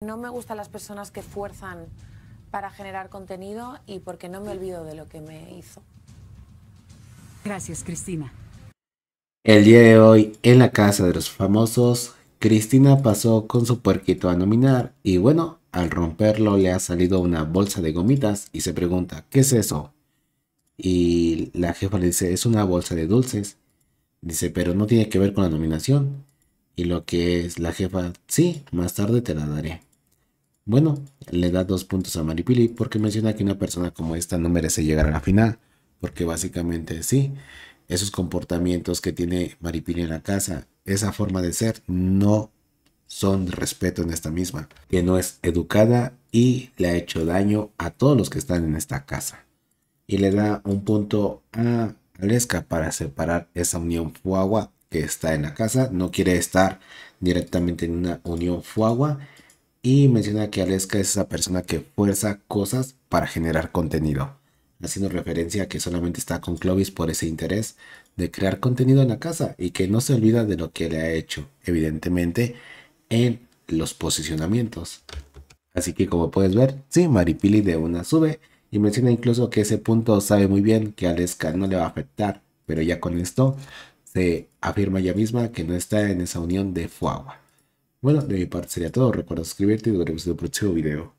No me gustan las personas que fuerzan para generar contenido y porque no me olvido de lo que me hizo. Gracias, Cristina. El día de hoy, en la casa de los famosos, Cristina pasó con su puerquito a nominar y bueno, al romperlo le ha salido una bolsa de gomitas y se pregunta, ¿qué es eso? Y la jefa le dice, es una bolsa de dulces. Dice, pero no tiene que ver con la nominación. Y lo que es la jefa, sí, más tarde te la daré. Bueno, le da dos puntos a Maripili porque menciona que una persona como esta no merece llegar a la final, porque básicamente sí, esos comportamientos que tiene Maripili en la casa, esa forma de ser, no son de respeto en esta misma, que no es educada y le ha hecho daño a todos los que están en esta casa. Y le da un punto a Lesca para separar esa unión fuagua que está en la casa, no quiere estar directamente en una unión fuagua y menciona que Aleska es esa persona que fuerza cosas para generar contenido, haciendo referencia a que solamente está con Clovis por ese interés de crear contenido en la casa y que no se olvida de lo que le ha hecho, evidentemente, en los posicionamientos. Así que como puedes ver, sí, Maripili de una sube y menciona incluso que ese punto sabe muy bien que Aleska no le va a afectar, pero ya con esto se afirma ella misma que no está en esa unión de Fuagua. Bueno, de mi parte sería todo. Recuerda suscribirte y nos vemos en un próximo video.